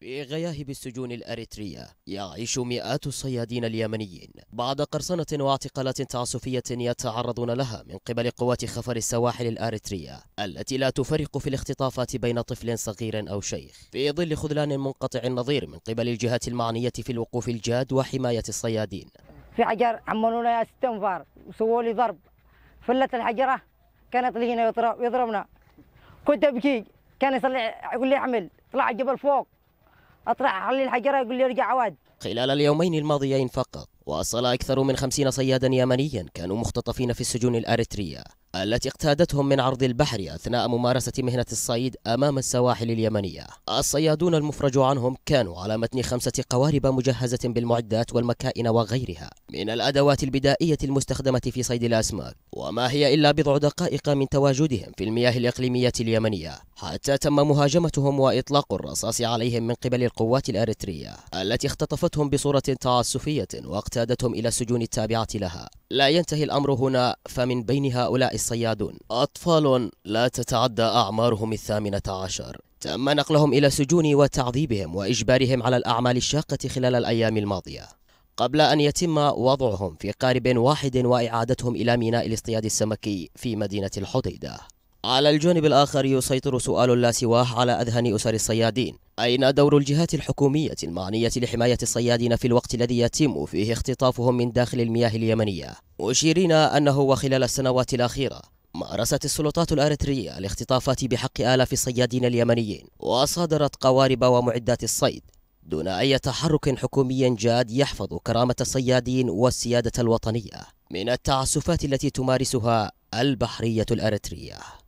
في غياهب السجون الأريترية يعيش مئات الصيادين اليمنيين بعد قرصنة واعتقالات تعسفية يتعرضون لها من قبل قوات خفر السواحل الأريترية التي لا تفرق في الاختطافات بين طفل صغير أو شيخ في ظل خذلان منقطع النظير من قبل الجهات المعنية في الوقوف الجاد وحماية الصيادين في حجر عملونا ست استنفار وسووا لي ضرب فلت الحجرة كانت لينا يضربنا كنت أبكي كان يصلي يقول لي اعمل طلع الجبل فوق اطرح علي الحجره يقول لي ارجع عواد خلال اليومين الماضيين فقط وصل اكثر من خمسين صيادا يمنيا كانوا مختطفين في السجون الاريتريه التي اقتادتهم من عرض البحر أثناء ممارسة مهنة الصيد أمام السواحل اليمنية الصيادون المفرج عنهم كانوا على متن خمسة قوارب مجهزة بالمعدات والمكائن وغيرها من الأدوات البدائية المستخدمة في صيد الأسماك وما هي إلا بضع دقائق من تواجدهم في المياه الإقليمية اليمنية حتى تم مهاجمتهم وإطلاق الرصاص عليهم من قبل القوات الأريترية التي اختطفتهم بصورة تعسفية واقتادتهم إلى السجون التابعة لها لا ينتهي الأمر هنا فمن بين هؤلاء الصيادون أطفال لا تتعدى أعمارهم الثامنة عشر تم نقلهم إلى سجون وتعذيبهم وإجبارهم على الأعمال الشاقة خلال الأيام الماضية قبل أن يتم وضعهم في قارب واحد وإعادتهم إلى ميناء الاصطياد السمكي في مدينة الحديدة على الجانب الآخر يسيطر سؤال لا سواه على أذهان أسر الصيادين أين دور الجهات الحكومية المعنية لحماية الصيادين في الوقت الذي يتم فيه اختطافهم من داخل المياه اليمنية مشيرين أنه وخلال السنوات الأخيرة مارست السلطات الأريترية الاختطافات بحق آلاف الصيادين اليمنيين وصادرت قوارب ومعدات الصيد دون أي تحرك حكومي جاد يحفظ كرامة الصيادين والسيادة الوطنية من التعسفات التي تمارسها البحرية الأريترية